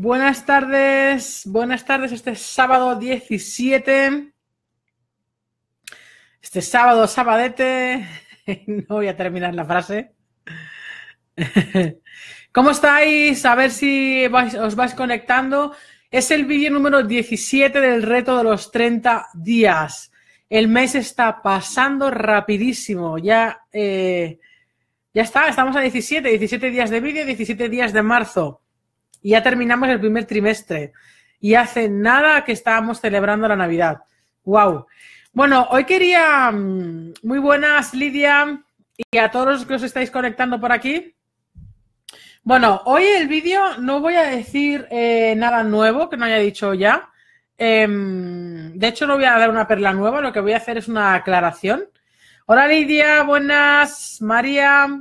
Buenas tardes, buenas tardes. Este sábado 17. Este sábado, sabadete. No voy a terminar la frase. ¿Cómo estáis? A ver si os vais conectando. Es el vídeo número 17 del reto de los 30 días. El mes está pasando rapidísimo. Ya, eh, ya está, estamos a 17. 17 días de vídeo, 17 días de marzo. Y ya terminamos el primer trimestre. Y hace nada que estábamos celebrando la Navidad. ¡Wow! Bueno, hoy quería. Mm, muy buenas, Lidia, y a todos los que os estáis conectando por aquí. Bueno, hoy el vídeo no voy a decir eh, nada nuevo que no haya dicho ya. Em, de hecho, no voy a dar una perla nueva, lo que voy a hacer es una aclaración. Hola Lidia, buenas, María.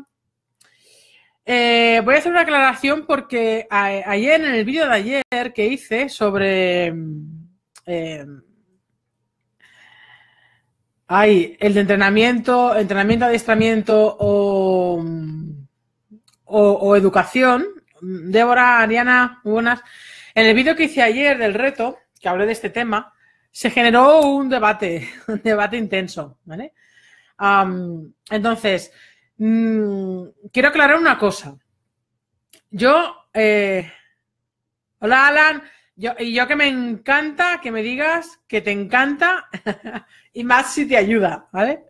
Eh, voy a hacer una aclaración porque ayer, en el vídeo de ayer que hice sobre. Mm, eh, el de entrenamiento, entrenamiento, adiestramiento o, mm, o, educación. Mm, Débora, Ariana, muy buenas. En el vídeo que hice ayer del reto, que hablé de este tema, se generó un debate, un debate intenso, ¿vale? entonces, Mm, quiero aclarar una cosa. Yo, eh, hola Alan, yo, y yo que me encanta que me digas que te encanta y más si te ayuda, ¿vale?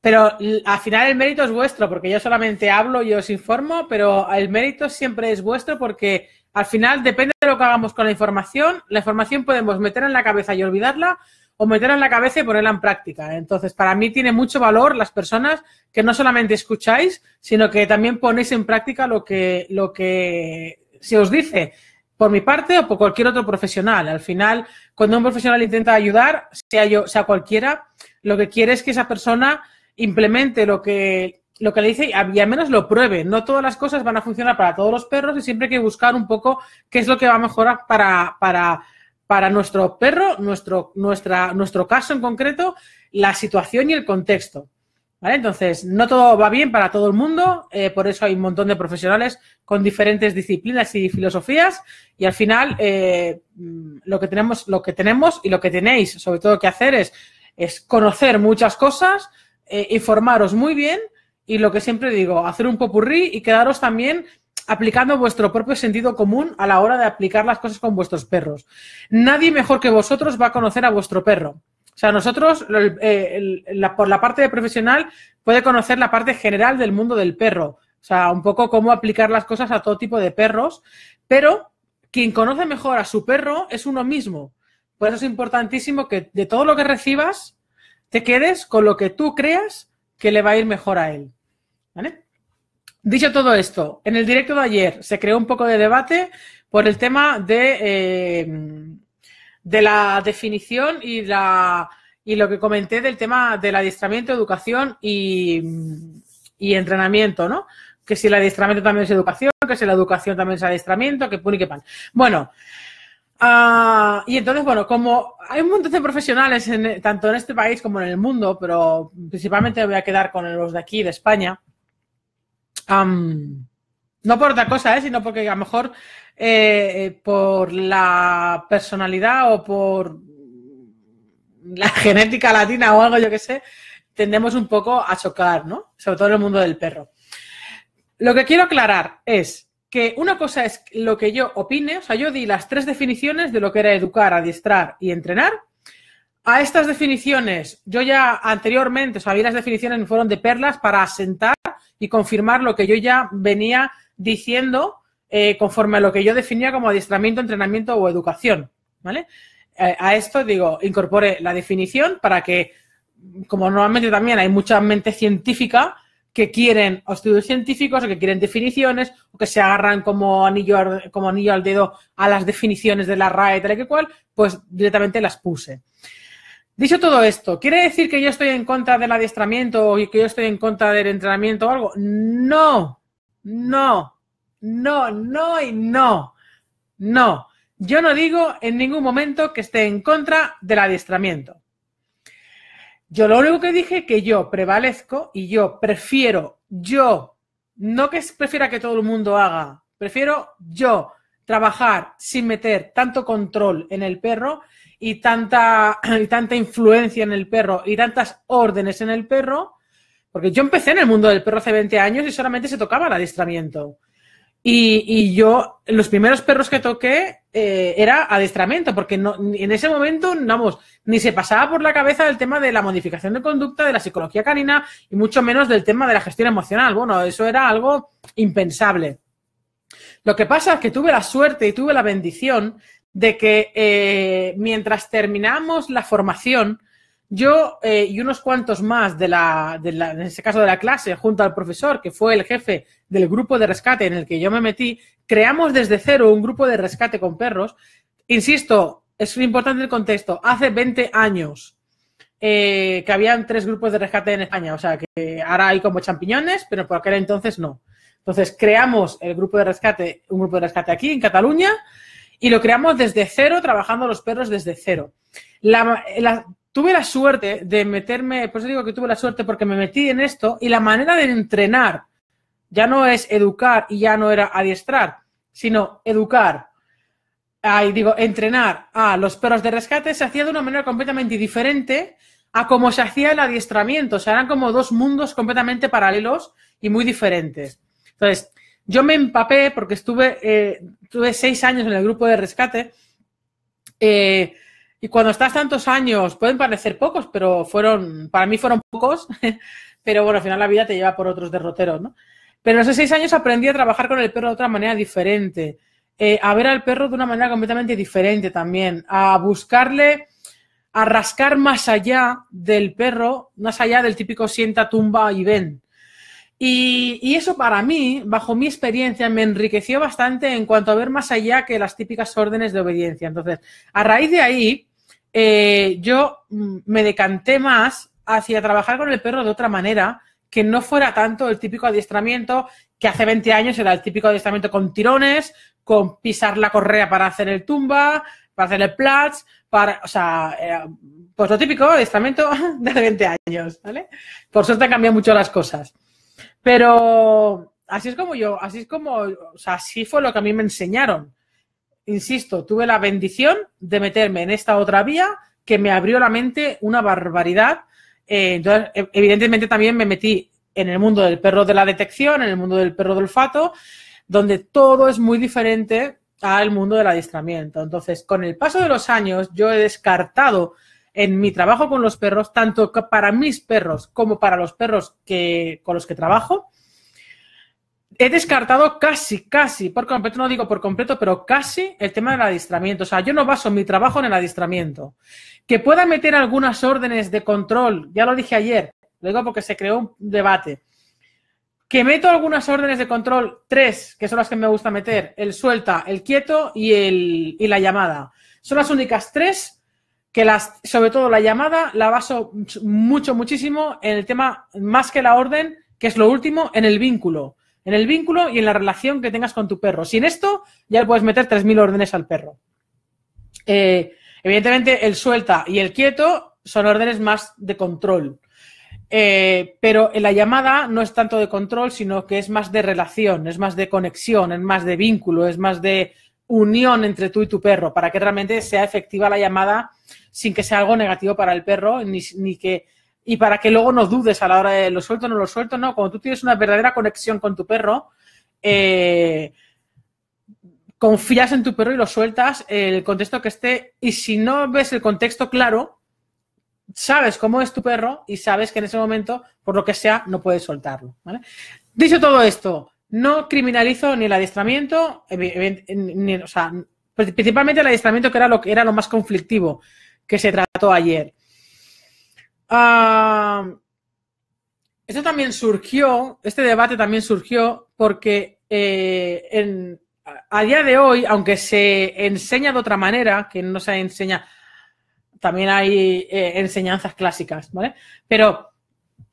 Pero al final el mérito es vuestro, porque yo solamente hablo y os informo, pero el mérito siempre es vuestro porque al final depende de lo que hagamos con la información. La información podemos meter en la cabeza y olvidarla, o meterla en la cabeza y ponerla en práctica. Entonces, para mí tiene mucho valor las personas que no solamente escucháis, sino que también ponéis en práctica lo que, lo que se os dice por mi parte o por cualquier otro profesional. Al final, cuando un profesional intenta ayudar, sea yo, sea cualquiera, lo que quiere es que esa persona implemente lo que, lo que le dice y al menos lo pruebe. No todas las cosas van a funcionar para todos los perros y siempre hay que buscar un poco qué es lo que va a mejorar para para nuestro perro, nuestro, nuestra, nuestro caso en concreto, la situación y el contexto. ¿Vale? Entonces, no todo va bien para todo el mundo, eh, por eso hay un montón de profesionales con diferentes disciplinas y filosofías, y al final eh, mm, lo, que tenemos, lo que tenemos y lo que tenéis, sobre todo que hacer es, es conocer muchas cosas, eh, informaros muy bien, y lo que siempre digo, hacer un popurrí y quedaros también aplicando vuestro propio sentido común a la hora de aplicar las cosas con vuestros perros. Nadie mejor que vosotros va a conocer a vuestro perro. O sea, nosotros, por la parte de profesional, puede conocer la parte general del mundo del perro. O sea, un poco cómo aplicar las cosas a todo tipo de perros, pero quien conoce mejor a su perro es uno mismo. Por eso es importantísimo que de todo lo que recibas, te quedes con lo que tú creas que le va a ir mejor a él. ¿Vale? Dicho todo esto, en el directo de ayer se creó un poco de debate por el tema de, eh, la definición y, la, lo que comenté del tema del adiestramiento, educación y, entrenamiento, ¿no? Que si el adiestramiento también es educación, que si la educación también es adiestramiento, que pun y que pan. Bueno, ah, y entonces, bueno, como hay un montón de profesionales, tanto en este país como en el mundo, pero principalmente voy a quedar con los de aquí, de España, no por otra cosa, ¿eh? sino porque a lo mejor eh, eh, por la personalidad o por la genética latina o algo, yo que sé, tendemos un poco a chocar, ¿no? Sobre todo en el mundo del perro. Lo que quiero aclarar es que una cosa es lo que yo opine, o sea, yo di las tres definiciones de lo que era educar, adiestrar y entrenar, a estas definiciones, yo ya anteriormente, o sea, las definiciones me fueron de perlas para asentar y confirmar lo que yo ya venía diciendo eh, conforme a lo que yo definía como adiestramiento, entrenamiento o educación, ¿vale? Eh, a esto, digo, incorpore la definición para que, como normalmente también hay mucha mente científica que quieren estudios científicos o que quieren definiciones o que se agarran como anillo, como anillo al dedo a las definiciones de la RAE, tal y que cual, pues directamente las puse. Dicho todo esto, ¿quiere decir que yo estoy en contra del adiestramiento o que yo estoy en contra del entrenamiento o algo? No, no, no, no y no, no. Yo no digo en ningún momento que esté en contra del adiestramiento. Yo lo único que dije que yo prevalezco y yo prefiero, yo, no que prefiera que todo el mundo haga, prefiero yo trabajar sin meter tanto control en el perro y tanta, y tanta influencia en el perro y tantas órdenes en el perro, porque yo empecé en el mundo del perro hace 20 años y solamente se tocaba el adiestramiento. Y, yo, los primeros perros que toqué eh, era adiestramiento, porque no, en ese momento, vamos, ni se pasaba por la cabeza el tema de la modificación de conducta, de la psicología canina y mucho menos del tema de la gestión emocional. Bueno, eso era algo impensable. Lo que pasa es que tuve la suerte y tuve la bendición de que eh, mientras terminamos la formación, yo eh, y unos cuantos más de la, en ese caso de la clase, junto al profesor, que fue el jefe del grupo de rescate en el que yo me metí, creamos desde cero un grupo de rescate con perros. Insisto, es importante el contexto, hace 20 años. Eh, que habían tres grupos de rescate en España, o sea que ahora hay como champiñones, pero por aquel entonces no. Entonces creamos el grupo de rescate, un grupo de rescate aquí en Cataluña, y lo creamos desde cero, trabajando los perros desde cero. tuve la suerte de meterme, por eso digo que tuve la suerte porque me metí en esto y la manera de entrenar ya no es educar y ya no era adiestrar, sino educar. Ay, digo, entrenar a los perros de rescate se hacía de una manera completamente diferente a cómo se hacía el adiestramiento. O sea, eran como dos mundos completamente paralelos y muy diferentes. Entonces, yo me empapé porque eh, estuve, seis años en el grupo de rescate. Eh, y cuando estás tantos años, pueden parecer pocos, pero fueron, para mí fueron pocos, pero bueno, al final la vida te lleva por otros derroteros, ¿no? Pero en esos seis años aprendí a trabajar con el perro de otra manera diferente, eh, a ver al perro de una manera completamente diferente también, a buscarle, a rascar más allá del perro, más allá del típico sienta, tumba y ven, y, eso para mí, bajo mi experiencia, me enriqueció bastante en cuanto a ver más allá que las típicas órdenes de obediencia. Entonces, a raíz de ahí, eh, yo mm, me decanté más hacia trabajar con el perro de otra manera, que no fuera tanto el típico adiestramiento que hace 20 años era el típico adiestramiento con tirones, con pisar la correa para hacer el tumba, para hacer el plats, para, o sea, pues lo típico adiestramiento de hace 20 años, ¿vale? Por suerte han cambiado mucho las cosas. Pero así es como yo, así es como, o sea, así fue lo que a mí me enseñaron. Insisto, tuve la bendición de meterme en esta otra vía que me abrió la mente una barbaridad. Eh, entonces, e, evidentemente también me metí en el mundo del perro de la detección, en el mundo del perro del olfato, donde todo es muy diferente al mundo del adiestramiento. Entonces, con el paso de los años, yo he descartado en mi trabajo con los perros, tanto para mis perros como para los perros que, con los que trabajo, he descartado casi, casi, por completo, no digo por completo, pero casi el tema del adiestramiento. O sea, yo no baso mi trabajo en el adiestramiento. Que pueda meter algunas órdenes de control, ya lo dije ayer, lo digo porque se creó un debate. Que meto algunas órdenes de control, tres, que son las que me gusta meter, el suelta, el quieto y, el, y la llamada. Son las únicas tres que las, sobre todo la llamada la baso mucho, muchísimo en el tema, más que la orden, que es lo último, en el vínculo. En el vínculo y en la relación que tengas con tu perro. Sin esto, ya le puedes meter 3.000 órdenes al perro. Eh, evidentemente, el suelta y el quieto son órdenes más de control. Eh, pero en la llamada no es tanto de control, sino que es más de relación, es más de conexión, es más de vínculo, es más de unión entre tú y tu perro para que realmente sea efectiva la llamada sin que sea algo negativo para el perro ni, que y para que luego no dudes a la hora de lo suelto no lo suelto no cuando tú tienes una verdadera conexión con tu perro eh, confías en tu perro y lo sueltas el contexto que esté y si no ves el contexto claro sabes cómo es tu perro y sabes que en ese momento por lo que sea no puedes soltarlo dice dicho todo esto no criminalizo ni el adiestramiento, ni, pues principalmente el adiestramiento que era lo que era lo más conflictivo que se trató ayer. esto también surgió, este debate también surgió porque eh, a día de hoy, aunque se enseña de otra manera, que no se enseña, también hay eh, enseñanzas clásicas, ¿vale? Pero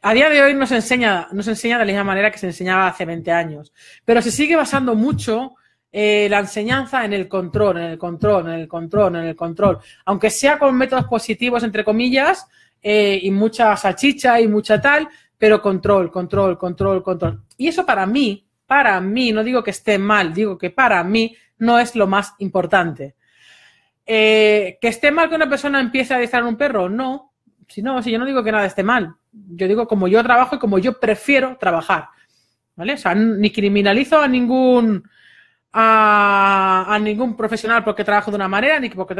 a día de hoy no se enseña, nos enseña de la misma manera que se enseñaba hace 20 años, pero se sigue basando mucho eh, la enseñanza en el control, en el control, en el control, en el control, aunque sea con métodos positivos, entre comillas, eh, y mucha salchicha y mucha tal, pero control, control, control, control. Y eso para mí, para mí, no digo que esté mal, digo que para mí no es lo más importante. Eh, ¿Que esté mal que una persona empiece a adiestrar un perro? No, si no, si yo no digo que nada esté mal, yo digo como yo trabajo y como yo prefiero trabajar. ¿Vale? O sea, ni criminalizo a ningún a, ningún profesional porque trabajo de una manera, ni porque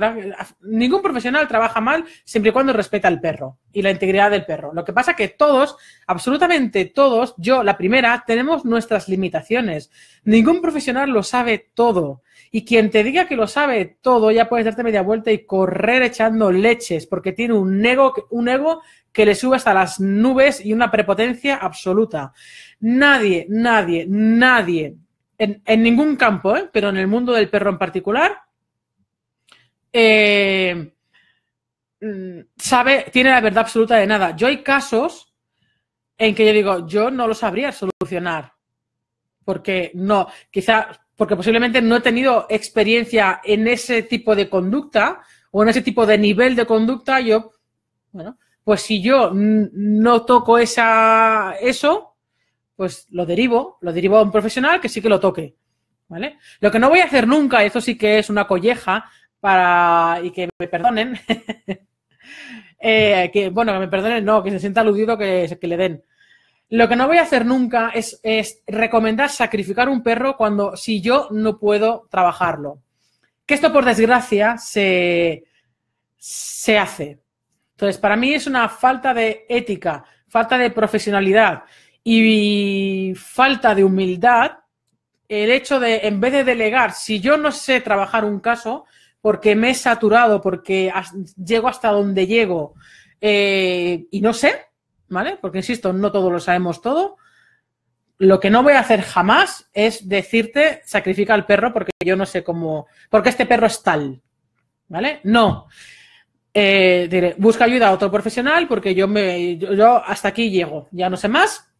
ningún profesional trabaja mal siempre y cuando respeta al perro y la integridad del perro. Lo que pasa que todos, absolutamente todos, yo la primera, tenemos nuestras limitaciones. Ningún profesional lo sabe todo. Y quien te diga que lo sabe todo, ya puedes darte media vuelta y correr echando leches, porque tiene un ego, un ego que le sube hasta las nubes y una prepotencia absoluta. Nadie, nadie, nadie en, ningún campo, ¿eh? pero en el mundo del perro en particular, eh, mm, sabe, tiene la verdad absoluta de nada. Yo hay casos en que yo digo, yo no lo sabría solucionar, porque no, quizá, porque posiblemente no he tenido experiencia en ese tipo de conducta o en ese tipo de nivel de conducta, yo, bueno, pues si yo no toco esa, eso, pues lo derivo, lo derivo a un profesional que sí que lo toque. ¿Vale? Lo que no voy a hacer nunca, y eso sí que es una colleja para. y que me perdonen. Eh, que, bueno, que me perdonen, no, que se sienta aludido que, que le den. Lo que no voy a hacer nunca es, es, recomendar sacrificar un perro cuando si yo no puedo trabajarlo. Que esto, por desgracia, se, se hace. Entonces, para mí es una falta de ética, falta de profesionalidad y falta de humildad el hecho de, en vez de delegar, si yo no sé trabajar un caso, porque me he saturado, porque llego hasta donde llego eh, y no sé, ¿vale? Porque, insisto, no todos lo sabemos todo, lo que no voy a hacer jamás es decirte, sacrifica al perro porque yo no sé cómo, porque este perro es tal, ¿vale? No. Eh, diré, busca ayuda a otro profesional porque yo, me, yo hasta aquí llego, ya no sé más,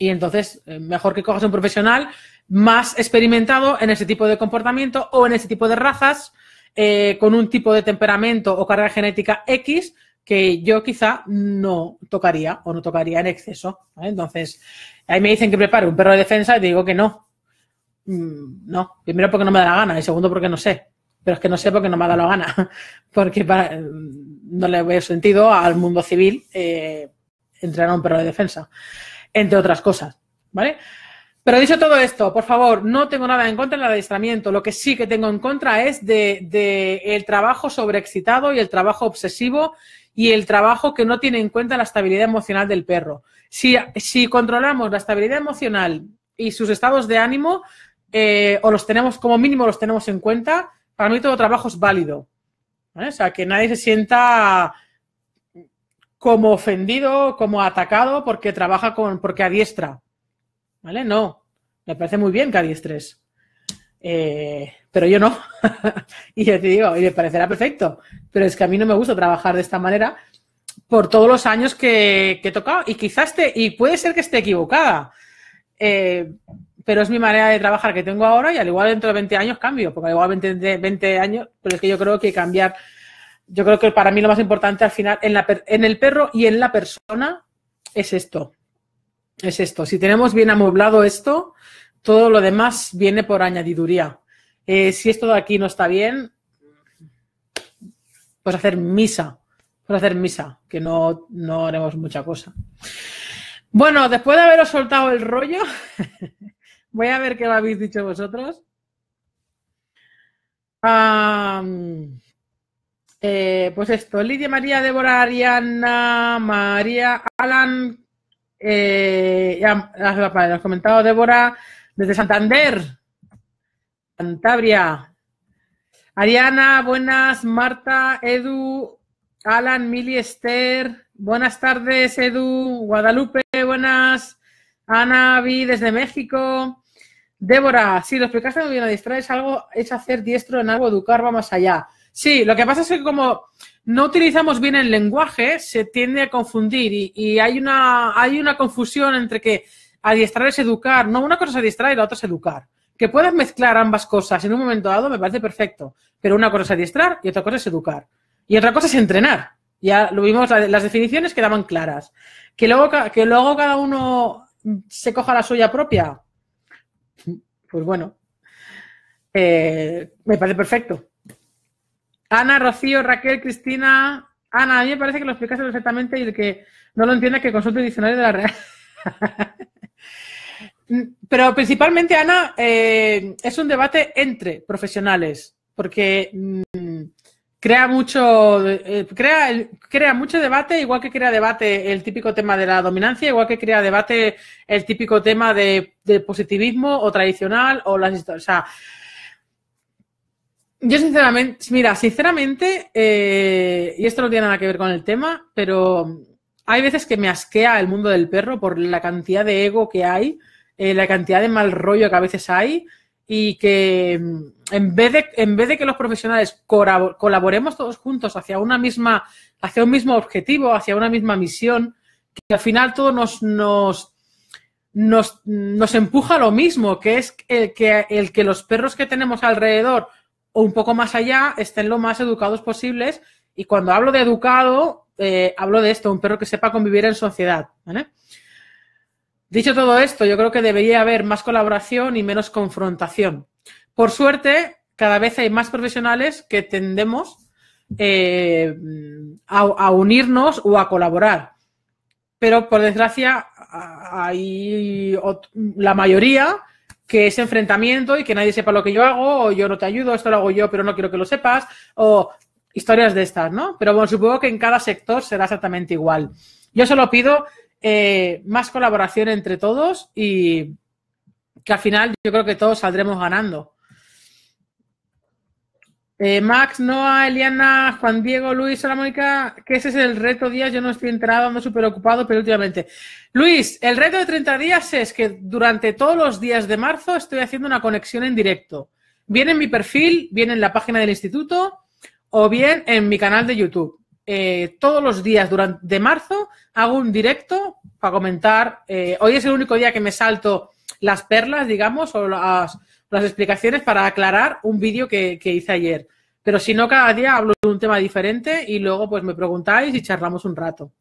y entonces, eh, mejor que cojas un profesional más experimentado en ese tipo de comportamiento o en ese tipo de razas, eh, con un tipo de temperamento o carga genética X que yo quizá no tocaría o no tocaría en exceso. Entonces, ahí me dicen que prepare un perro de defensa y digo que no. Mm, no, primero porque no me da la gana y segundo porque no sé. Pero es que no sé porque no me ha la gana, porque mm, no le veo sentido al mundo civil eh, entrenar a un perro de defensa entre otras cosas, ¿vale? Pero dicho todo esto, por favor, no tengo nada en contra del adiestramiento. Lo que sí que tengo en contra es de, el trabajo sobreexcitado y el trabajo obsesivo y el trabajo que no tiene en cuenta la estabilidad emocional del perro. Si, si controlamos la estabilidad emocional y sus estados de ánimo, eh, o los tenemos, como mínimo los tenemos en cuenta, para mí todo trabajo es válido. ¿vale? O sea, que nadie se sienta como ofendido, como atacado porque trabaja con, porque adiestra. ¿Vale? No. Me parece muy bien que adiestres. Eh, pero yo no. y yo te digo, y me parecerá perfecto. Pero es que a mí no me gusta trabajar de esta manera por todos los años que, he tocado. Y quizás te, y puede ser que esté equivocada. Eh, pero es mi manera de trabajar que tengo ahora y al igual dentro de 20 años cambio, porque al igual 20, 20 años, pero es que yo creo que cambiar yo creo que para mí lo más importante al final, en, el perro y en la persona, es esto. Es esto. Si tenemos bien amueblado esto, todo lo demás viene por añadiduría. Eh, si esto de aquí no está bien, pues hacer misa. Pues hacer misa, que no, haremos mucha cosa. Bueno, después de haberos soltado el rollo, voy a ver qué lo habéis dicho vosotros. Ah... Eh, pues esto, Lidia María, Débora, Ariana, María, Alan, eh, ya, ya ah, has comentado Débora, desde Santander, Cantabria. Ariana, buenas, Marta, Edu, Alan, Mili, Esther, buenas tardes, Edu, Guadalupe, buenas, Ana, Vi, desde México. Débora, si lo explicaste muy bien a Es algo, es hacer diestro en algo, educar vamos más allá. Sí, lo que pasa es que como no utilizamos bien el lenguaje, se tiende a confundir y, hay, una, hay una confusión entre que adiestrar es educar. No, una cosa es adiestrar y la otra es educar. Que puedas mezclar ambas cosas en un momento dado me parece perfecto, pero una cosa es adiestrar y otra cosa es educar. Y otra cosa es entrenar. Ya lo vimos, las definiciones quedaban claras. Que luego, que luego cada uno se coja la suya propia, pues bueno, eh, me parece perfecto. Ana, Rocío, Raquel, Cristina. Ana, a mí me parece que lo explicaste perfectamente y el que no lo entiende que consulte el diccionario de la Real. Pero principalmente, Ana, eh, es un debate entre profesionales, porque mm, crea mucho eh, crea, mucho debate, igual que crea debate el típico tema de la dominancia, igual que crea debate el típico tema de, positivismo o tradicional, o las o yo sinceramente, mira, sinceramente, eh, y esto no tiene nada que ver con el tema, pero hay veces que me asquea el mundo del perro por la cantidad de ego que hay, eh, la cantidad de mal rollo que a veces hay y que mm, en vez de, en vez de que los profesionales colaboremos todos juntos hacia una misma, hacia un mismo objetivo, hacia una misma misión, que al final todo nos, nos, nos, nos empuja a lo mismo, que es el que, el que los perros que tenemos alrededor o un poco más allá, estén lo más educados posibles. Y cuando hablo de educado, eh, hablo de esto, un perro que sepa convivir en sociedad. Dicho todo esto, yo creo que debería haber más colaboración y menos confrontación. Por suerte, cada vez hay más profesionales que tendemos eh, a, a, unirnos o a colaborar. Pero por desgracia, hay la mayoría que ese enfrentamiento y que nadie sepa lo que yo hago, o yo no te ayudo, esto lo hago yo, pero no quiero que lo sepas, o historias de estas, ¿no? Pero bueno, supongo que en cada sector será exactamente igual. Yo solo pido eh, más colaboración entre todos y que al final yo creo que todos saldremos ganando. Eh, Max, Noah, Eliana, Juan Diego, Luis, hola Mónica, que ese es el reto días, yo no estoy entrado, ando súper ocupado, pero últimamente. Luis, el reto de 30 días es que durante todos los días de marzo estoy haciendo una conexión en directo. Bien en mi perfil, viene en la página del instituto o bien en mi canal de YouTube. Eh, todos los días durante, de marzo hago un directo para comentar. Eh, hoy es el único día que me salto las perlas, digamos, o las, explicaciones para aclarar un vídeo que, hice ayer. Pero si no, cada día hablo de un tema diferente y luego pues me preguntáis y charlamos un rato.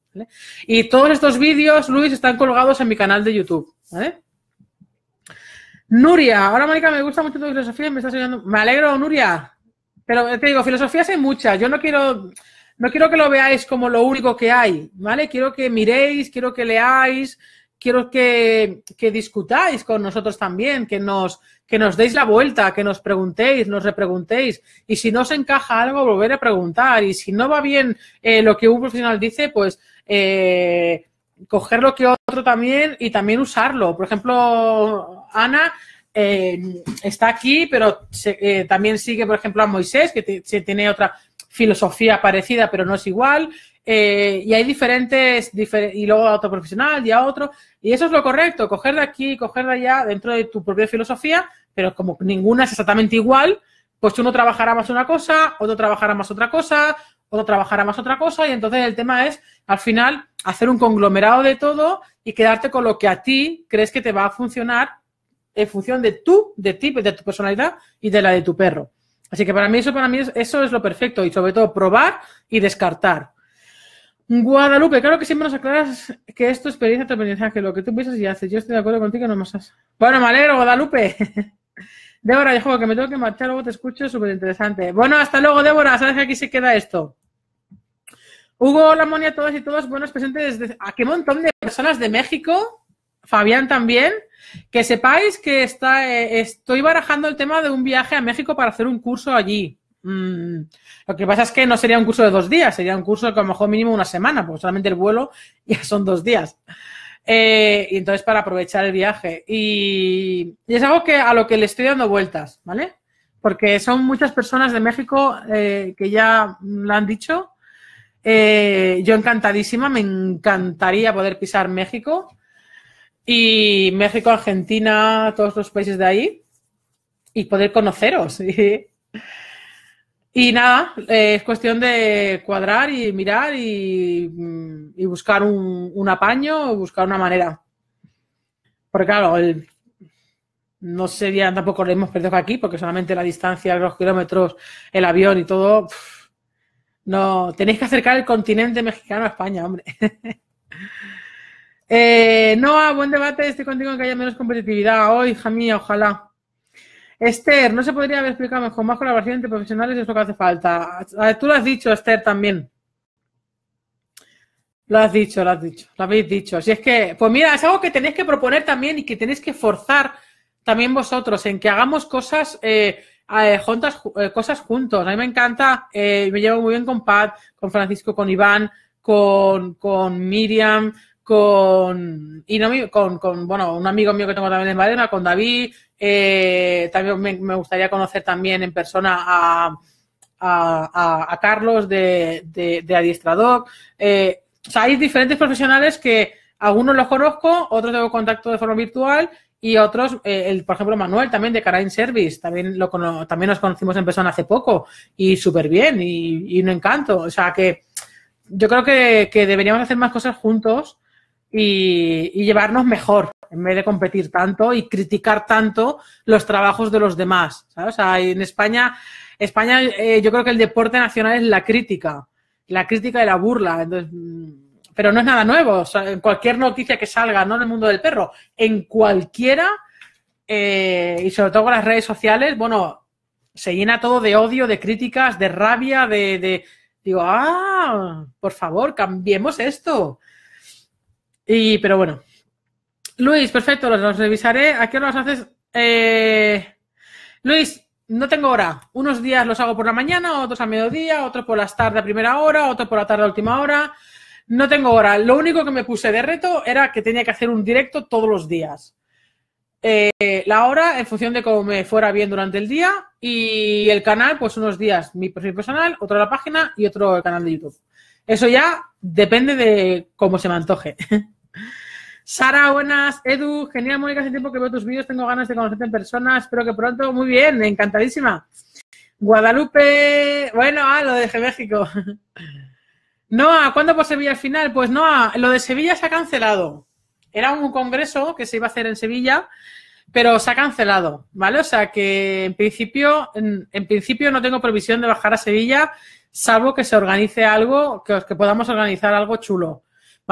Y todos estos vídeos, Luis, están colgados en mi canal de YouTube. Nuria, ahora Mónica, me gusta mucho tu filosofía me estás ayudando. Me alegro, Nuria. Pero te digo, filosofías hay muchas. Yo no quiero, no quiero que lo veáis como lo único que hay, ¿vale? Quiero que miréis, quiero que leáis, quiero que, discutáis con nosotros también, que nos, que nos deis la vuelta, que nos preguntéis, nos repreguntéis. Y si no os encaja algo, volver a preguntar. Y si no va bien eh, lo que un profesional dice, pues eh, coger lo que otro también y también usarlo. Por ejemplo, Ana. Eh, está aquí, pero también sigue, por ejemplo, a Moisés, que tiene otra filosofía parecida, pero no es igual. Eh, y hay diferentes, y luego a otro profesional y a otro, y eso es lo correcto, coger de aquí, coger de allá, dentro de tu propia filosofía, pero como ninguna es exactamente igual, pues uno trabajará más una cosa, otro trabajará más otra cosa, otro trabajará más otra cosa, y entonces el tema es, al final, hacer un conglomerado de todo y quedarte con lo que a ti crees que te va a funcionar en función de tú, de ti, de tu personalidad y de la de tu perro. Así que para mí eso, para mí eso es lo perfecto y sobre todo probar y descartar Guadalupe, claro que siempre nos aclaras que esto es experiencia de aprendizaje, lo que tú piensas y haces. Yo estoy de acuerdo contigo, no más. Bueno, me alegro, Guadalupe. Débora, yo que me tengo que marchar, luego te escucho, súper interesante. Bueno, hasta luego, Débora, sabes que aquí se queda esto. Hugo, hola Moni a todos y todos. buenos presentes desde... ¿A qué montón de personas de México? Fabián también. Que sepáis que está, eh, estoy barajando el tema de un viaje a México para hacer un curso allí. Mm. Lo que pasa es que no sería un curso de dos días, sería un curso que a lo mejor mínimo una semana, porque solamente el vuelo ya son dos días. Eh, y entonces para aprovechar el viaje. Y, es algo que a lo que le estoy dando vueltas, ¿vale? Porque son muchas personas de México eh, que ya lo han dicho. Eh, yo encantadísima, me encantaría poder pisar México y México, Argentina, todos los países de ahí y poder conoceros. Y nada, eh, es cuestión de cuadrar y mirar y, buscar un, apaño apaño, buscar una manera. Porque claro, no sería tampoco lo hemos perdido aquí, porque solamente la distancia, los kilómetros, el avión y todo. no, tenéis que acercar el continente mexicano a España, hombre. Eh, no buen debate, estoy contigo en que haya menos competitividad. hoy, hija mía, ojalá. Esther, no se podría haber explicado mejor. Más colaboración entre profesionales es lo que hace falta. Ah, tú lo has dicho, Esther, también. Lo has dicho, lo has dicho, lo habéis dicho. Si es que, pues mira, es algo que tenéis que proponer también y que tenéis que forzar también vosotros en que hagamos cosas eh, eh, juntas, eh, cosas juntos. A mí me encanta, me llevo muy bien con Pat, con Francisco, con Iván, con, Miriam, con, con, bueno, un amigo mío que tengo también en Madera, con David, eh, también me, gustaría conocer también en persona a, Carlos de, de, eh, hay diferentes profesionales que algunos los conozco, otros tengo contacto de forma virtual y otros, eh, el, por ejemplo, Manuel también de Carain Service, también, lo, también nos conocimos en persona hace poco y súper bien y, y un encanto. O sea que yo creo que, deberíamos hacer más cosas juntos y llevarnos mejor en vez de competir tanto y criticar tanto los trabajos de los demás. en España, España eh, yo creo que el deporte nacional es la crítica, la crítica y la burla. Entonces, mm, pero no es nada nuevo. en cualquier noticia que salga, no en el mundo del perro, en cualquiera, eh, y sobre todo con las redes sociales, bueno, se llena todo de odio, de críticas, de rabia, de, de digo, ah, por favor, cambiemos esto. Y, pero bueno, Luis, perfecto, los, revisaré. ¿A qué hora los haces? Eh, Luis, no tengo hora. Unos días los hago por la mañana, otros a mediodía, otros por las tardes a primera hora, otros por la tarde a última hora. No tengo hora. Lo único que me puse de reto era que tenía que hacer un directo todos los días. Eh, la hora en función de cómo me fuera bien durante el día y el canal, pues unos días mi perfil personal, otro la página y otro el canal de YouTube. Eso ya depende de cómo se me antoje. Sara, buenas. Edu, genial, Mónica, hace tiempo que veo tus vídeos, tengo ganas de conocerte en persona, espero que pronto. Muy bien, encantadísima. Guadalupe, bueno, ah, lo de México. Noa, ¿cuándo por Sevilla al final? Pues Noa, lo de Sevilla se ha cancelado. Era un congreso que se iba a hacer en Sevilla, pero se ha cancelado, ¿vale? O sea que en principio, en, principio no tengo previsión de bajar a Sevilla, salvo que se organice algo, que podamos organizar algo chulo.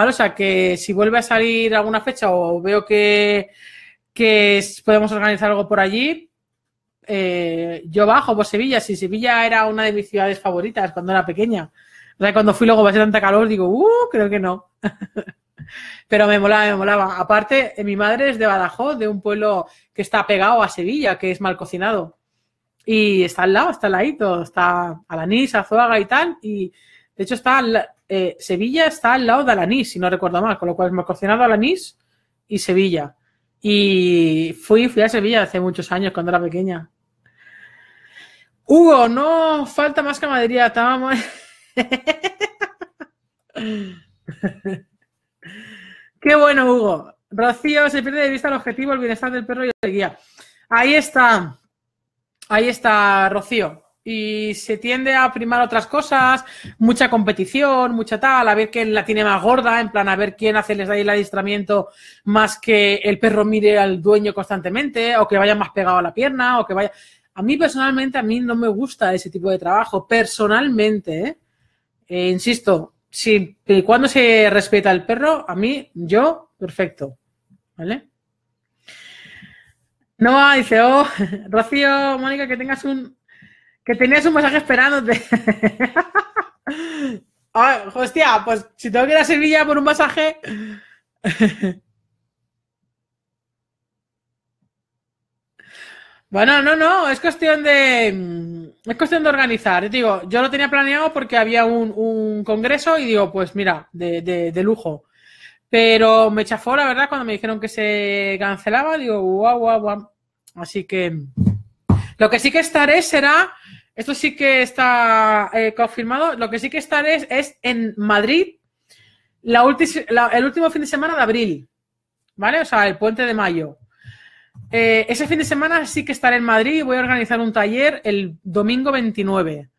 O sea, que si vuelve a salir alguna fecha o veo que, podemos organizar algo por allí, eh, yo bajo por Sevilla. Si Sevilla era una de mis ciudades favoritas cuando era pequeña. O sea, cuando fui luego va a ser tanta calor, digo, uh, creo que no. Pero me molaba, me molaba. Aparte, eh, mi madre es de Badajoz, de un pueblo que está pegado a Sevilla, que es mal cocinado. Y está al lado, está al ladito, está a la a Zuaga y tal. Y de hecho está eh, Sevilla está al lado de Alanís, si no recuerdo mal, con lo cual hemos cocinado Alanís y Sevilla. Y fui, fui a Sevilla hace muchos años cuando era pequeña. Hugo, no falta más camadería. estábamos. Qué bueno, Hugo. Rocío, se pierde de vista el objetivo, el bienestar del perro y el guía. Ahí está. Ahí está, Rocío y se tiende a primar otras cosas, mucha competición, mucha tal, a ver quién la tiene más gorda, en plan a ver quién hace el adiestramiento más que el perro mire al dueño constantemente, o que vaya más pegado a la pierna, o que vaya. A mí personalmente, a mí no me gusta ese tipo de trabajo, personalmente, ¿eh? eh insisto, si cuando se respeta el perro, a mí, yo, perfecto, ¿vale? No, dice, oh, Rocío, Mónica, que tengas un que tenías un masaje esperándote. Ah, hostia, pues si tengo que ir a Sevilla por un masaje. bueno, no, no, es cuestión de. Mm, es cuestión de organizar. Yo digo, yo lo tenía planeado porque había un, congreso y digo, pues mira, de, de lujo. Pero me chafó, la verdad, cuando me dijeron que se cancelaba, digo, guau, guau, guau. Así que. Lo que sí que estaré será esto sí que está eh, confirmado. Lo que sí que estaré es, en Madrid el último fin de semana de abril, ¿vale? O sea, el puente de mayo. Eh, ese fin de semana sí que estaré en Madrid y voy a organizar un taller el domingo 29.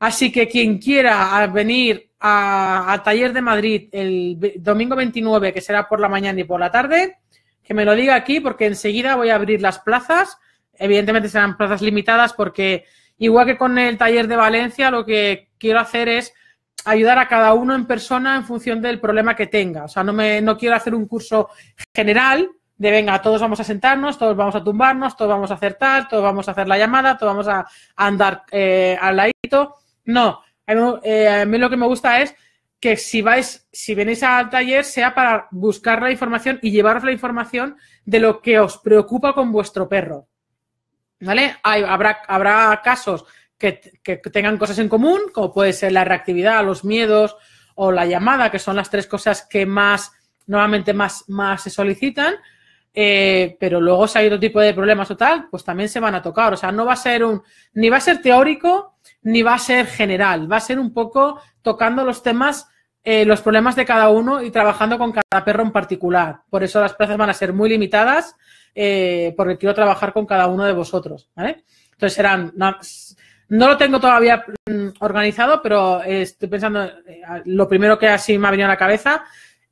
Así que quien quiera venir al taller de Madrid el domingo 29, que será por la mañana y por la tarde, que me lo diga aquí porque enseguida voy a abrir las plazas. Evidentemente serán plazas limitadas porque Igual que con el taller de Valencia, lo que quiero hacer es ayudar a cada uno en persona en función del problema que tenga. O sea, no, me, no quiero hacer un curso general de venga, todos vamos a sentarnos, todos vamos a tumbarnos, todos vamos a acertar, todos vamos a hacer la llamada, todos vamos a, andar eh, al ladito. No, eh, a mí, lo que me gusta es que si vais, si venís al taller, sea para buscar la información y llevaros la información de lo que os preocupa con vuestro perro. ¿Vale? Hay, habrá, habrá casos que, que tengan cosas en común, como puede ser la reactividad, los miedos o la llamada, que son las tres cosas que más, normalmente más, más se solicitan, eh, pero luego si hay otro tipo de problemas o tal, pues también se van a tocar. O sea, no va a ser un, ni va a ser teórico, ni va a ser general, va a ser un poco tocando los temas, eh, los problemas de cada uno y trabajando con cada perro en particular. Por eso las plazas van a ser muy limitadas eh, porque quiero trabajar con cada uno de vosotros, Entonces serán, no, lo tengo todavía mm, organizado, pero eh, estoy pensando, eh, lo primero que así me ha venido a la cabeza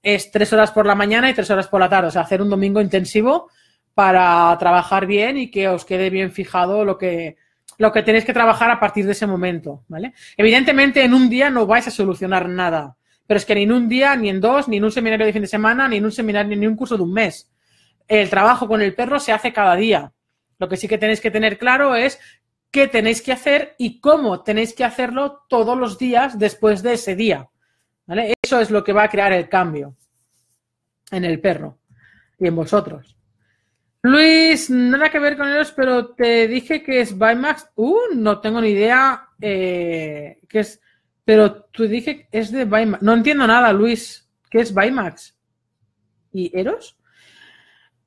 es tres horas por la mañana y tres horas por la tarde, o sea, hacer un domingo intensivo para trabajar bien y que os quede bien fijado lo que, lo que tenéis que trabajar a partir de ese momento, ¿vale? Evidentemente, en un día no vais a solucionar nada, pero es que ni en un día, ni en dos, ni en un seminario de fin de semana, ni en un seminario, ni en un curso de un mes el trabajo con el perro se hace cada día. Lo que sí que tenéis que tener claro es qué tenéis que hacer y cómo tenéis que hacerlo todos los días después de ese día. ¿vale? Eso es lo que va a crear el cambio en el perro y en vosotros. Luis, nada que ver con Eros, pero te dije que es Bymax. Uh, no tengo ni idea eh, qué es. Pero tú dije que es de Bymax. No entiendo nada, Luis. ¿Qué es Bymax? ¿Y Eros?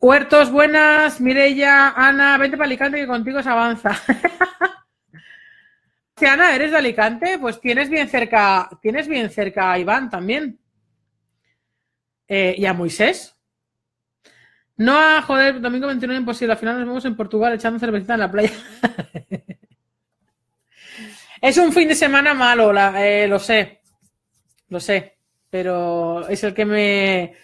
Huertos, buenas, Mirella, Ana, vente para Alicante que contigo se avanza. Ana, ¿eres de Alicante? Pues tienes bien cerca, tienes bien cerca a Iván también. Eh, y a Moisés. No a ah, joder, domingo 29 imposible. Al final nos vemos en Portugal echando cervecita en la playa. es un fin de semana malo, eh, lo sé. Lo sé. Pero es el que me.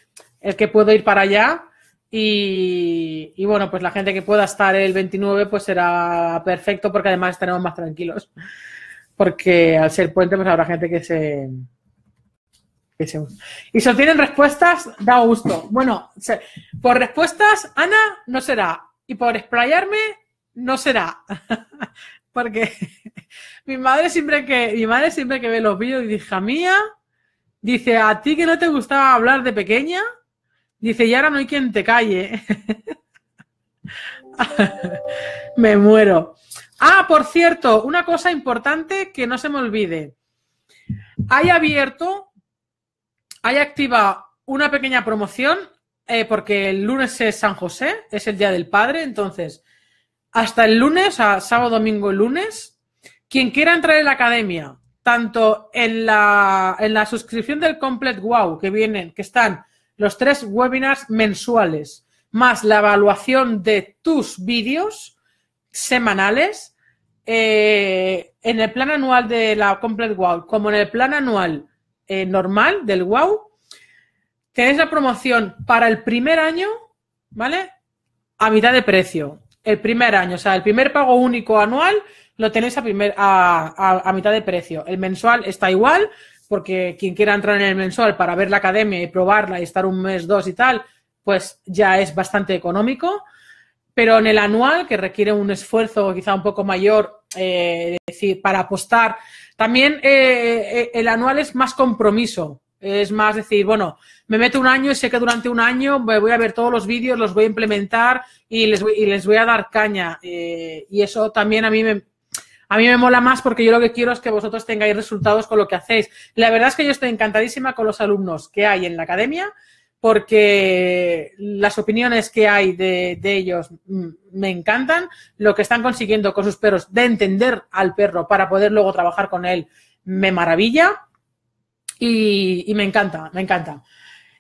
el que puedo ir para allá y, bueno, pues la gente que pueda estar el 29 pues será perfecto porque además estaremos más tranquilos. Porque al ser puente pues habrá gente que se... Que se y si tienen respuestas, da gusto. Bueno, por respuestas, Ana, no será. Y por explayarme, no será. porque mi madre siempre que mi madre siempre que ve los vídeos dice, hija mía, dice, a ti que no te gustaba hablar de pequeña, Dice, y ahora no hay quien te calle. me muero. Ah, por cierto, una cosa importante que no se me olvide. Hay abierto, hay activa una pequeña promoción, eh, porque el lunes es San José, es el Día del Padre, entonces, hasta el lunes, a sábado, domingo lunes, quien quiera entrar en la academia, tanto en la, en la suscripción del Complete Wow, que vienen, que están los tres webinars mensuales, más la evaluación de tus vídeos semanales, eh, en el plan anual de la Complete Wow, como en el plan anual eh, normal del Wow, tenéis la promoción para el primer año, ¿vale? A mitad de precio. El primer año, o sea, el primer pago único anual lo tenéis a, primer, a mitad de precio. El mensual está igual, porque quien quiera entrar en el mensual para ver la academia y probarla y estar un mes, dos y tal, pues ya es bastante económico. Pero en el anual, que requiere un esfuerzo quizá un poco mayor, eh, decir, para apostar, también eh, eh, eh, el anual es más compromiso. Es más decir, bueno, me meto un año y sé que durante un año voy a ver todos los vídeos, los voy a implementar y les voy, y les voy a dar caña. y eso también a mí me, a mí me mola más porque yo lo que quiero es que vosotros tengáis resultados con lo que hacéis. La verdad es que yo estoy encantadísima con los alumnos que hay en la academia porque las opiniones que hay de, ellos mm, me encantan, lo que están consiguiendo con sus perros de entender al perro para poder luego trabajar con él me maravilla y, me encanta, me encanta.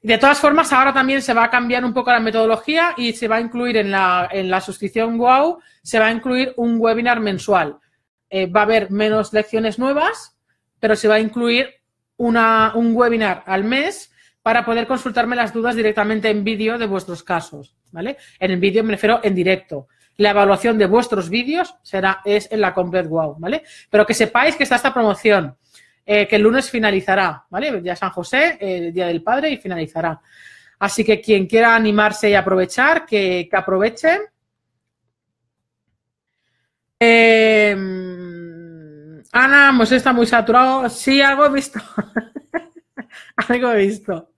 De todas formas, ahora también se va a cambiar un poco la metodología y se va a incluir en la, en la suscripción WOW, se va a incluir un webinar mensual. Eh, va a haber menos lecciones nuevas, pero se va a incluir un webinar al mes para poder consultarme las dudas directamente en vídeo de vuestros casos, ¿vale? En el vídeo me refiero en directo. La evaluación de vuestros vídeos será, es en la Complete Wow, ¿vale? Pero que sepáis que está esta promoción, eh, que el lunes finalizará, ¿vale? Ya San José, el Día del Padre y finalizará. Así que quien quiera animarse y aprovechar, que, que aproveche. Eh, em, Ana, pues está muy saturado. Sí, algo he visto. algo he visto.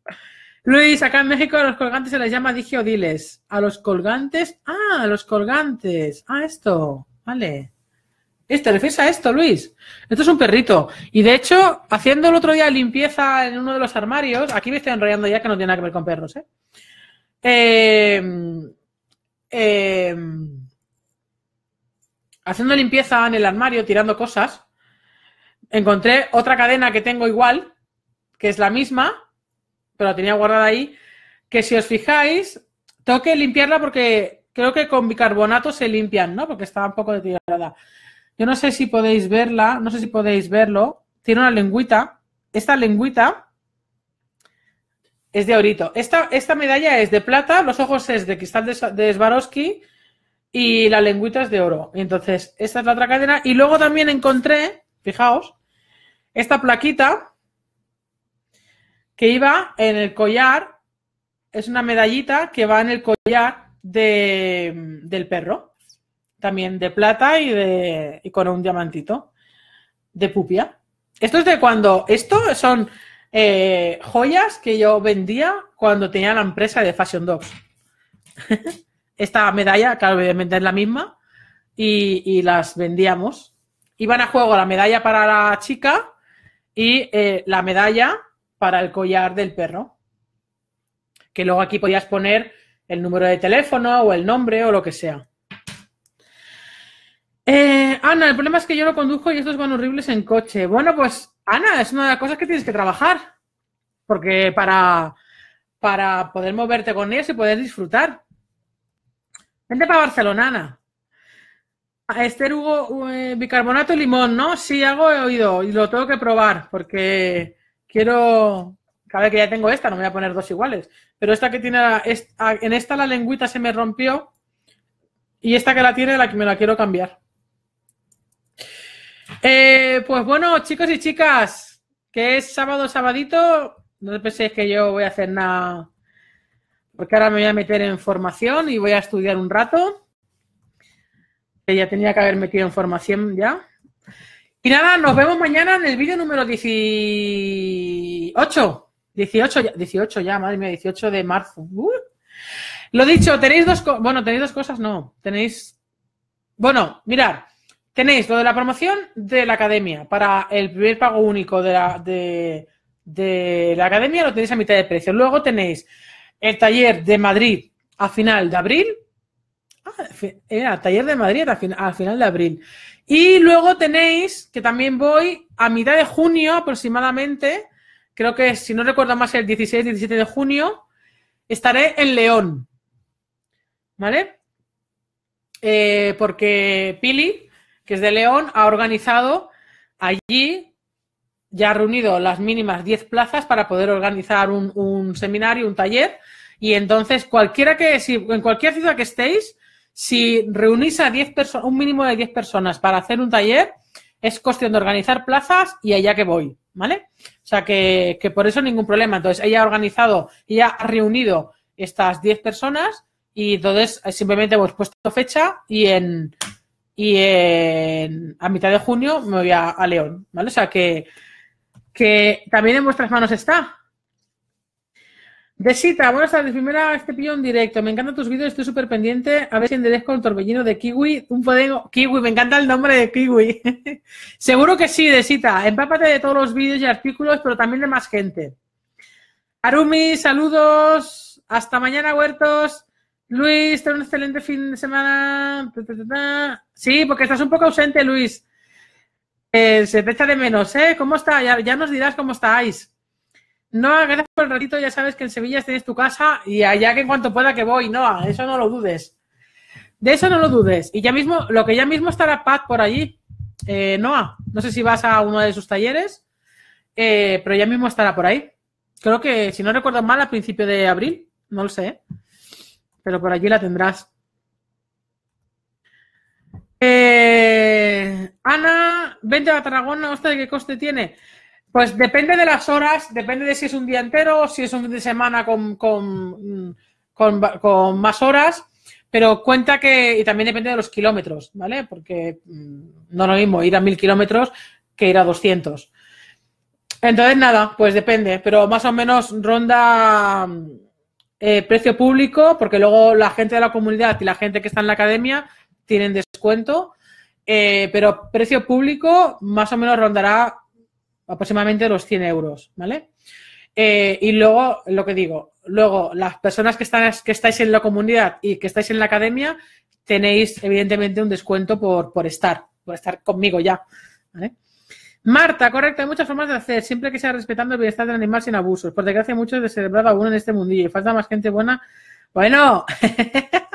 Luis, acá en México a los colgantes se les llama digiodiles. A los colgantes. Ah, a los colgantes. Ah, esto. Vale. Este, refieres a esto, Luis. Esto es un perrito. Y de hecho, haciendo el otro día limpieza en uno de los armarios, aquí me estoy enrollando ya que no tiene nada que ver con perros, eh em, em, haciendo limpieza en el armario, tirando cosas, encontré otra cadena que tengo igual, que es la misma, pero la tenía guardada ahí, que si os fijáis, tengo que limpiarla porque creo que con bicarbonato se limpian, ¿no? Porque estaba un poco deteriorada. Yo no sé si podéis verla, no sé si podéis verlo. Tiene una lengüita. Esta lengüita es de orito. Esta, esta medalla es de plata, los ojos es de cristal de, de y la lengüita es de oro. Y entonces, esta es la otra cadena. Y luego también encontré Fijaos, esta plaquita que iba en el collar, es una medallita que va en el collar del perro, también de plata y, de, con un diamantito de pupia. Esto es de cuando, esto son eh, joyas que yo vendía cuando tenía la empresa de Fashion Dogs. Esta medalla, claro, obviamente es la misma, y las vendíamos iban a juego la medalla para la chica y eh, la medalla para el collar del perro. Que luego aquí podías poner el número de teléfono o el nombre o lo que sea. Eh, Ana, el problema es que yo lo condujo y estos van horribles en coche. Bueno, pues Ana, es una de las cosas que tienes que trabajar. Porque para, para poder moverte con ellos y poder disfrutar. Vente para Barcelona, Ana. Esther Hugo, eh, bicarbonato y limón, ¿no? Sí, algo he oído y lo tengo que probar porque quiero. Cabe que ya tengo esta, no me voy a poner dos iguales. Pero esta que tiene. en esta la lengüita se me rompió y esta que la tiene la que me la quiero cambiar. Eh, pues bueno, chicos y chicas, que es sábado, sabadito. No penséis que yo voy a hacer nada. Porque ahora me voy a meter en formación y voy a estudiar un rato ya tenía que haber metido en formación ya. Y nada, nos vemos mañana en el vídeo número 18. 18 ya, 18 ya, madre mía, 18 de marzo. Uh. Lo dicho, tenéis dos cosas. Bueno, tenéis dos cosas, no. Tenéis. Bueno, mirar. Tenéis lo de la promoción de la academia para el primer pago único de la, de, de la academia, lo tenéis a mitad de precio. Luego tenéis el taller de Madrid a final de abril, era eh, Taller de Madrid al final de abril. Y luego tenéis, que también voy, a mitad de junio aproximadamente, creo que si no recuerdo más el 16-17 de junio, estaré en León. ¿Vale? Eh, porque Pili, que es de León, ha organizado allí, ya ha reunido las mínimas 10 plazas para poder organizar un, seminario, un taller. Y entonces, cualquiera que, en cualquier ciudad que estéis, si reunís a 10 personas, un mínimo de 10 personas para hacer un taller, es cuestión de organizar plazas y allá que voy, ¿vale? O sea que, por eso ningún problema. Entonces, ella ha organizado, ella ha reunido estas 10 personas y entonces eh, simplemente hemos puesto fecha y en, y a mitad de junio me voy a, León, ¿vale? O sea que, que también en vuestras manos está. Desita, buenas tardes. Primera vez te pillo en directo. Me encantan tus vídeos, estoy súper pendiente. A ver si enderezco el torbellino de Kiwi. Un podengo. Kiwi, me encanta el nombre de Kiwi. Seguro que sí, Desita. Empápate de todos los vídeos y artículos, pero también de más gente. Arumi, saludos. Hasta mañana, huertos. Luis, ten un excelente fin de semana. Sí, porque estás un poco ausente, Luis. Eh, se te echa de menos, ¿eh? ¿Cómo está? ya nos dirás cómo estáis. No, gracias por el ratito, ya sabes que en Sevilla tienes tu casa y allá que en cuanto pueda que voy, no, eso no lo dudes. De eso no lo dudes. Y ya mismo, lo que ya mismo estará Pat por allí, eh, Noah. No sé si vas a uno de sus talleres, eh, pero ya mismo estará por ahí. Creo que, si no recuerdo mal, a principio de abril, no lo sé, pero por allí la tendrás. Eh, Ana, vente a Tarragona, hostia, ¿qué coste tiene? Pues depende de las horas, depende de si es un día entero, o si es un fin de semana con, con, más horas, pero cuenta que, y también depende de los kilómetros, ¿vale? Porque mm, no lo mismo ir a mil kilómetros que ir a 200. Entonces, nada, pues depende, pero más o menos ronda eh, precio público, porque luego la gente de la comunidad y la gente que está en la academia tienen descuento, eh, pero precio público más o menos rondará aproximadamente los 100 euros, ¿vale? Eh, y luego, lo que digo, luego las personas que, están, que estáis en la comunidad y que estáis en la academia, tenéis evidentemente un descuento por, por estar, por estar conmigo ya, ¿vale? Marta, correcto, hay muchas formas de hacer, siempre que sea respetando el bienestar del animal sin abusos. Por desgracia, muchos a aún en este mundillo y falta más gente buena. Bueno,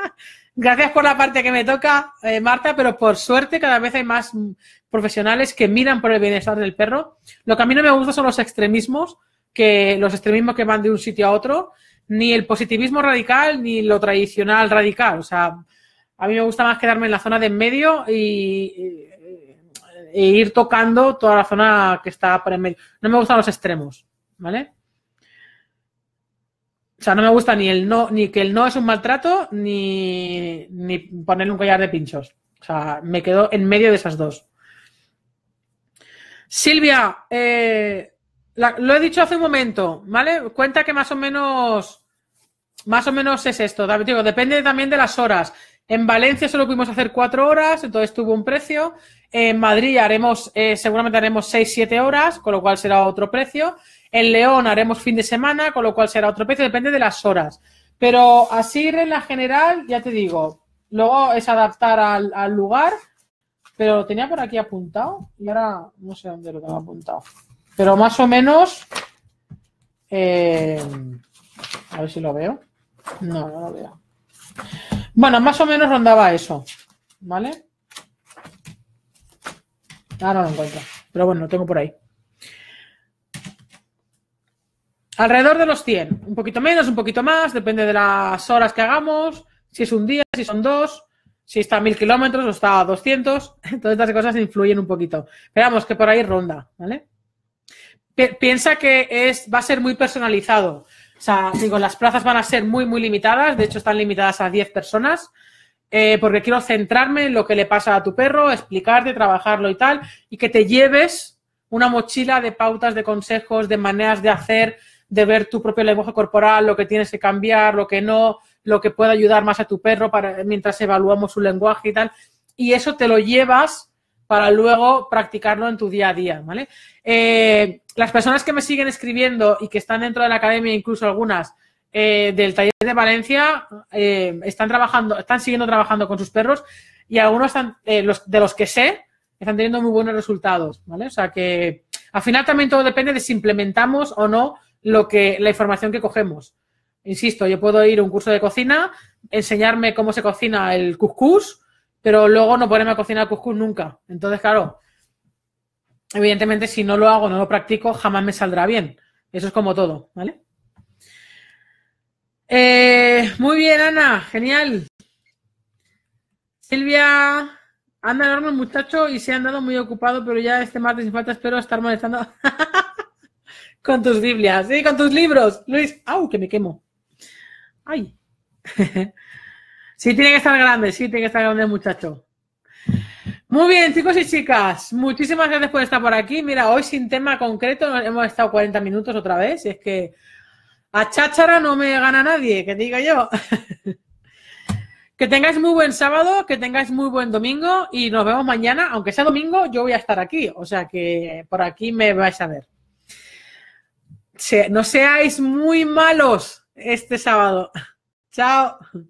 gracias por la parte que me toca, eh, Marta, pero por suerte cada vez hay más profesionales que miran por el bienestar del perro. Lo que a mí no me gusta son los extremismos, que los extremismos que van de un sitio a otro, ni el positivismo radical, ni lo tradicional radical. O sea, a mí me gusta más quedarme en la zona de en medio y, e ir tocando toda la zona que está por en medio. No me gustan los extremos, ¿vale? O sea, no me gusta ni el no, ni que el no es un maltrato, ni, ni ponerle un collar de pinchos. O sea, me quedo en medio de esas dos. Silvia, eh, lo he dicho hace un momento, ¿vale? Cuenta que más o menos, más o menos es esto, Digo, depende también de las horas. En Valencia solo pudimos hacer cuatro horas, entonces tuvo un precio. En Madrid haremos, eh, seguramente haremos seis, siete horas, con lo cual será otro precio. En León haremos fin de semana, con lo cual será otro precio, depende de las horas. Pero así, en la general, ya te digo, luego es adaptar al, al lugar pero lo tenía por aquí apuntado y ahora no sé dónde lo tengo apuntado. Pero más o menos. Eh, a ver si lo veo. No, no lo veo. Bueno, más o menos rondaba eso. ¿Vale? Ahora no lo encuentro. Pero bueno, lo tengo por ahí. Alrededor de los 100. Un poquito menos, un poquito más. Depende de las horas que hagamos. Si es un día, si son dos si está a mil kilómetros o está a 200. Todas estas cosas influyen un poquito. Esperamos que por ahí ronda, ¿vale? Piensa que es, va a ser muy personalizado. O sea, digo, las plazas van a ser muy, muy limitadas. De hecho, están limitadas a 10 personas. Eh, porque quiero centrarme en lo que le pasa a tu perro, explicarte, trabajarlo y tal. Y que te lleves una mochila de pautas, de consejos, de maneras de hacer, de ver tu propio lenguaje corporal, lo que tienes que cambiar, lo que no, lo que puede ayudar más a tu perro para, mientras evaluamos su lenguaje y tal. Y eso te lo llevas para luego practicarlo en tu día a día, ¿vale? Eh, las personas que me siguen escribiendo y que están dentro de la academia, incluso algunas eh, del taller de Valencia, eh, están trabajando, están siguiendo trabajando con sus perros y algunos están, los, de los que sé están teniendo muy buenos resultados, ¿vale? O sea que al final también todo depende de si implementamos o no lo que, la información que cogemos. Insisto, yo puedo ir a un curso de cocina, enseñarme cómo se cocina el couscous, pero luego no ponerme a cocinar cuscús nunca. Entonces, claro, evidentemente si no lo hago, no lo practico, jamás me saldrá bien. Eso es como todo, ¿vale? Eh, muy bien, Ana, genial. Silvia, anda enorme muchacho y se ha andado muy ocupado, pero ya este martes sin falta espero estar molestando. Con tus Biblias, y con tus libros. Luis, ¡au! Que me quemo. ¡Ay! sí, tiene que estar grande, sí, tiene que estar grande, muchacho. Muy bien, chicos y chicas, muchísimas gracias por estar por aquí. Mira, hoy sin tema concreto hemos estado 40 minutos otra vez. es que a cháchara no me gana nadie, que diga yo. que tengáis muy buen sábado, que tengáis muy buen domingo y nos vemos mañana. Aunque sea domingo, yo voy a estar aquí. O sea que por aquí me vais a ver no seáis muy malos este sábado. Chao.